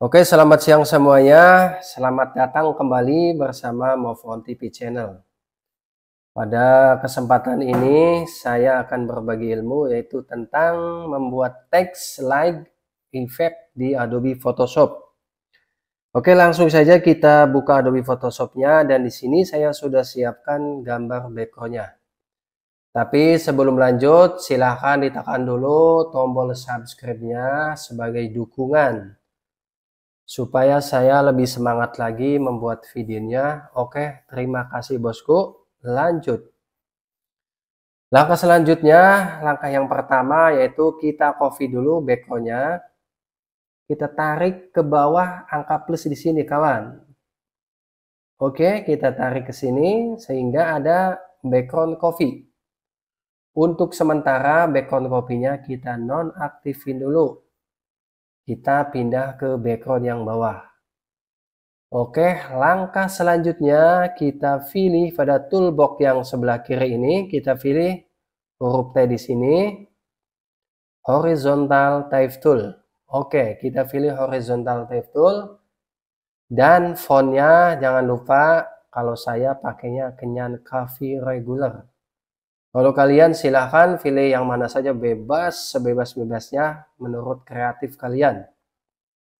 Oke, selamat siang semuanya. Selamat datang kembali bersama Move On TV Channel. Pada kesempatan ini, saya akan berbagi ilmu yaitu tentang membuat teks slide effect di Adobe Photoshop. Oke, langsung saja kita buka Adobe Photoshop-nya dan di sini saya sudah siapkan gambar background Tapi sebelum lanjut, silahkan ditekan dulu tombol subscribe-nya sebagai dukungan supaya saya lebih semangat lagi membuat videonya. Oke, terima kasih bosku. Lanjut. Langkah selanjutnya, langkah yang pertama yaitu kita copy dulu backgroundnya. Kita tarik ke bawah angka plus di sini kawan. Oke, kita tarik ke sini sehingga ada background copy. Untuk sementara background kopinya kita nonaktifin dulu kita pindah ke background yang bawah. Oke, langkah selanjutnya kita pilih pada toolbox yang sebelah kiri ini. Kita pilih huruf T di sini. Horizontal Type Tool. Oke, kita pilih Horizontal Type Tool. Dan fontnya jangan lupa kalau saya pakainya Kenyan Coffee Regular. Kalau kalian silahkan pilih yang mana saja bebas, sebebas-bebasnya menurut kreatif kalian.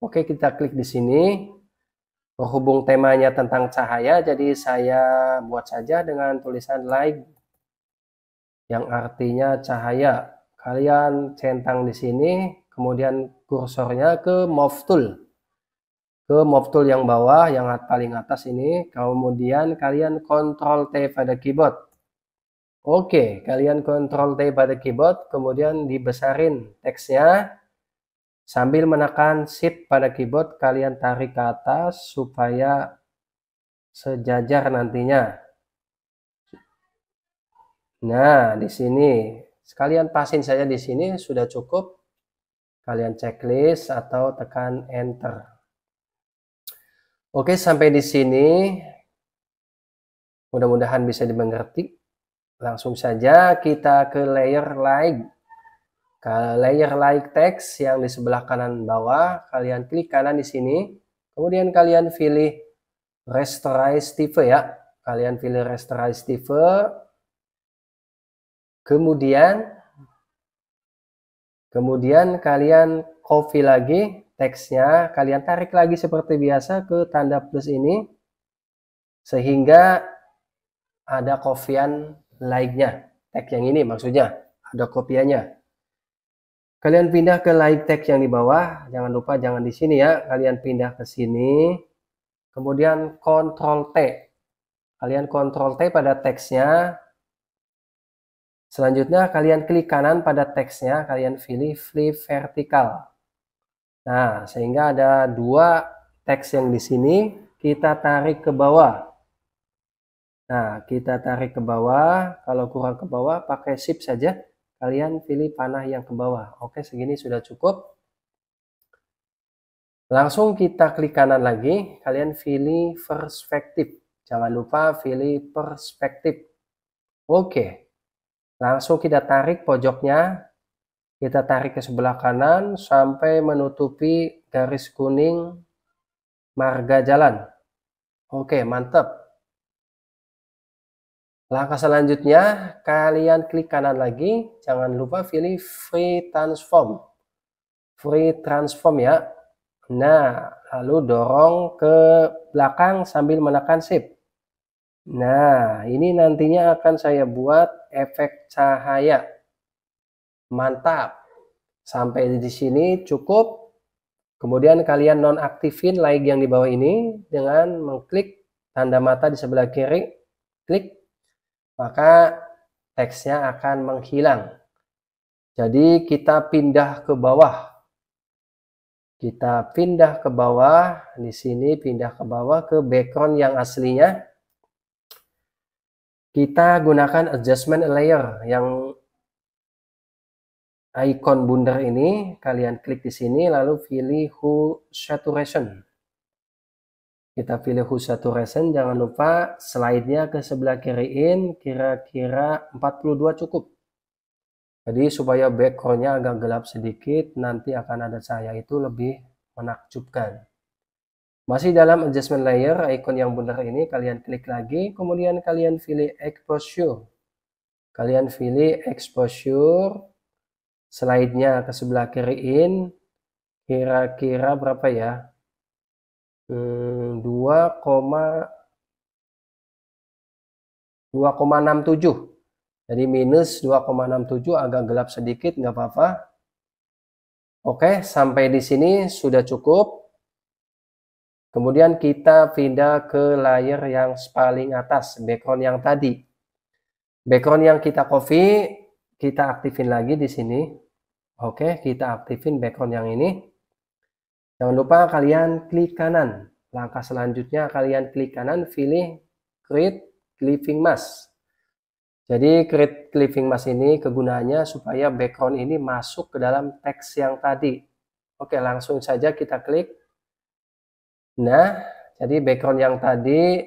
Oke, kita klik di sini. Berhubung temanya tentang cahaya, jadi saya buat saja dengan tulisan like yang artinya cahaya. Kalian centang di sini, kemudian kursornya ke move tool. Ke move tool yang bawah, yang paling atas ini. Kemudian kalian kontrol T pada keyboard Oke, kalian kontrol T pada keyboard, kemudian dibesarin teksnya. Sambil menekan shift pada keyboard, kalian tarik ke atas supaya sejajar nantinya. Nah, di sini sekalian pasin saja di sini sudah cukup. Kalian checklist atau tekan enter. Oke, sampai di sini. Mudah-mudahan bisa dimengerti. Langsung saja kita ke layer like. Ke layer like text yang di sebelah kanan bawah, kalian klik kanan di sini. Kemudian kalian pilih rasterize tipe ya. Kalian pilih rasterize tipe. Kemudian kemudian kalian copy lagi teksnya, kalian tarik lagi seperti biasa ke tanda plus ini sehingga ada kofian like-nya. Tag yang ini maksudnya. Ada kopiannya. Kalian pindah ke like tag yang di bawah. Jangan lupa jangan di sini ya. Kalian pindah ke sini. Kemudian Ctrl T. Kalian Ctrl T pada teksnya. Selanjutnya kalian klik kanan pada teksnya. Kalian pilih flip vertical. Nah, sehingga ada dua teks yang di sini. Kita tarik ke bawah. Nah, kita tarik ke bawah. Kalau kurang ke bawah, pakai sip saja. Kalian pilih panah yang ke bawah. Oke, segini sudah cukup. Langsung kita klik kanan lagi. Kalian pilih perspektif. Jangan lupa pilih perspektif. Oke. Langsung kita tarik pojoknya. Kita tarik ke sebelah kanan sampai menutupi garis kuning marga jalan. Oke, mantap. Langkah selanjutnya, kalian klik kanan lagi. Jangan lupa pilih free transform. Free transform ya. Nah, lalu dorong ke belakang sambil menekan shift. Nah, ini nantinya akan saya buat efek cahaya. Mantap. Sampai di sini cukup. Kemudian kalian nonaktifin like yang di bawah ini dengan mengklik tanda mata di sebelah kiri. Klik maka teksnya akan menghilang. Jadi kita pindah ke bawah. Kita pindah ke bawah, di sini pindah ke bawah ke background yang aslinya. Kita gunakan adjustment layer yang icon bundar ini, kalian klik di sini lalu pilih hue saturation. Kita pilih Husatu Resen, jangan lupa slide-nya ke sebelah kiri in kira-kira 42 cukup. Jadi supaya backgroundnya agak gelap sedikit, nanti akan ada cahaya itu lebih menakjubkan. Masih dalam adjustment layer, icon yang bundar ini kalian klik lagi, kemudian kalian pilih exposure. Kalian pilih exposure, slide-nya ke sebelah kiri in kira-kira berapa ya? hmm, 2,67 jadi minus 2,67 agak gelap sedikit nggak apa-apa Oke sampai di sini sudah cukup kemudian kita pindah ke layer yang paling atas background yang tadi background yang kita copy kita aktifin lagi di sini Oke kita aktifin background yang ini Jangan lupa kalian klik kanan. Langkah selanjutnya kalian klik kanan, pilih create clipping mask. Jadi create clipping mask ini kegunaannya supaya background ini masuk ke dalam teks yang tadi. Oke, langsung saja kita klik. Nah, jadi background yang tadi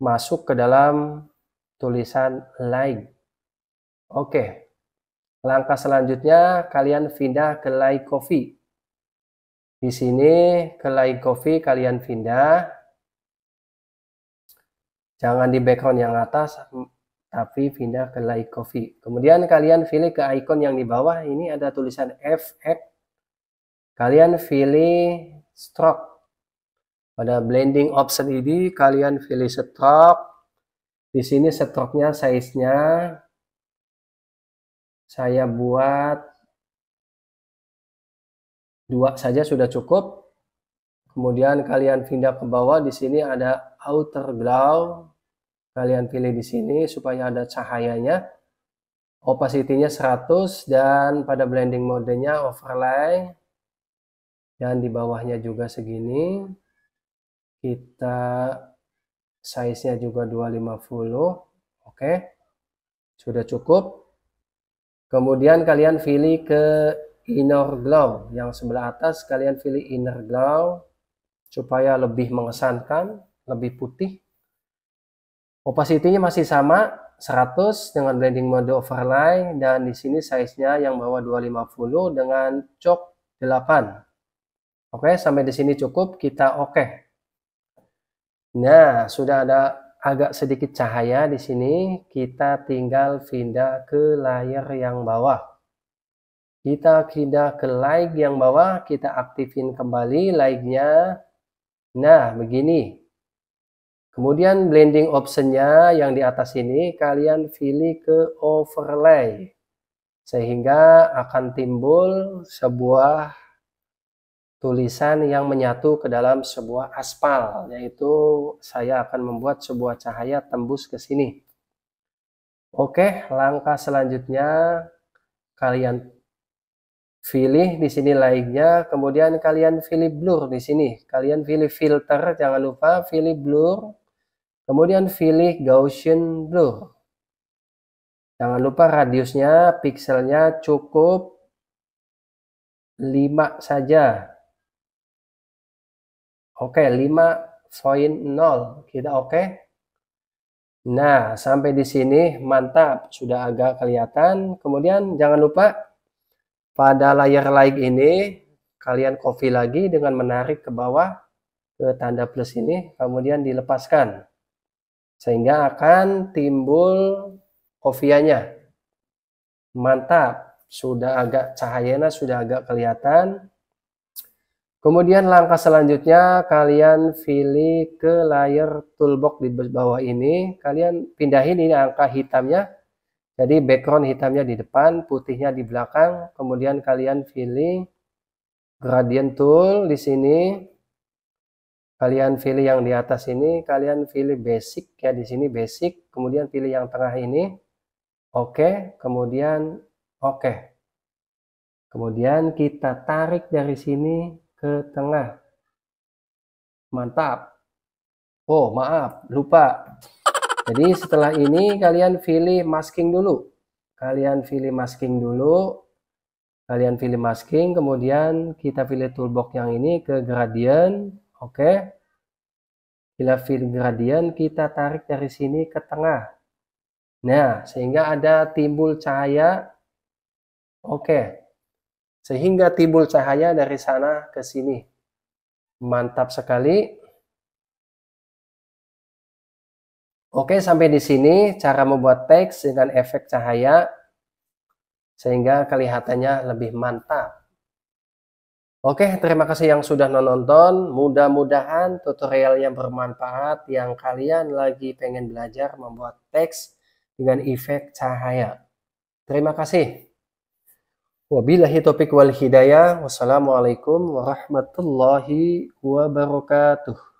masuk ke dalam tulisan like. Oke. Langkah selanjutnya kalian pindah ke like coffee. Di sini ke like Coffee kalian pindah. Jangan di background yang atas, tapi pindah ke like coffee. Kemudian kalian pilih ke icon yang di bawah, ini ada tulisan FX. Kalian pilih stroke. Pada blending option ini, kalian pilih stroke. Di sini stroke-nya size-nya. Saya buat Dua saja sudah cukup. Kemudian kalian pindah ke bawah. Di sini ada outer glow. Kalian pilih di sini supaya ada cahayanya. Opacity-nya 100 dan pada blending modenya overlay. Dan di bawahnya juga segini. Kita size-nya juga 250. Oke. Sudah cukup. Kemudian kalian pilih ke inner glow. Yang sebelah atas kalian pilih inner glow supaya lebih mengesankan, lebih putih. Opacity-nya masih sama 100 dengan blending mode overlay dan di sini size-nya yang bawah 250 dengan cok 8. Oke, sampai di sini cukup, kita oke. Okay. Nah, sudah ada agak sedikit cahaya di sini, kita tinggal pindah ke layer yang bawah. Kita pindah ke like yang bawah, kita aktifin kembali like-nya. Nah, begini. Kemudian blending optionnya yang di atas ini, kalian pilih ke overlay. Sehingga akan timbul sebuah tulisan yang menyatu ke dalam sebuah aspal, yaitu saya akan membuat sebuah cahaya tembus ke sini. Oke, langkah selanjutnya kalian pilih di sini lainnya kemudian kalian pilih blur di sini kalian pilih filter jangan lupa pilih blur kemudian pilih Gaussian blur jangan lupa radiusnya pikselnya cukup 5 saja oke 5.0 kita oke nah sampai di sini mantap sudah agak kelihatan kemudian jangan lupa pada layar like ini, kalian copy lagi dengan menarik ke bawah ke tanda plus ini, kemudian dilepaskan. Sehingga akan timbul kopiannya. Mantap, sudah agak cahayanya sudah agak kelihatan. Kemudian langkah selanjutnya kalian pilih ke layer toolbox di bawah ini. Kalian pindahin ini angka hitamnya jadi background hitamnya di depan, putihnya di belakang. Kemudian kalian pilih gradient tool di sini. Kalian pilih yang di atas ini, kalian pilih basic ya di sini basic, kemudian pilih yang tengah ini. Oke, okay. kemudian oke. Okay. Kemudian kita tarik dari sini ke tengah. Mantap. Oh, maaf, lupa. Jadi setelah ini kalian pilih masking dulu. Kalian pilih masking dulu. Kalian pilih masking, kemudian kita pilih toolbox yang ini ke gradient. Oke. Okay. Bila pilih gradient, kita tarik dari sini ke tengah. Nah, sehingga ada timbul cahaya. Oke. Okay. Sehingga timbul cahaya dari sana ke sini. Mantap sekali. Oke, sampai di sini cara membuat teks dengan efek cahaya sehingga kelihatannya lebih mantap. Oke, terima kasih yang sudah nonton. Mudah-mudahan tutorial yang bermanfaat yang kalian lagi pengen belajar membuat teks dengan efek cahaya. Terima kasih. Wabillahi topik wal hidayah. Wassalamualaikum warahmatullahi wabarakatuh.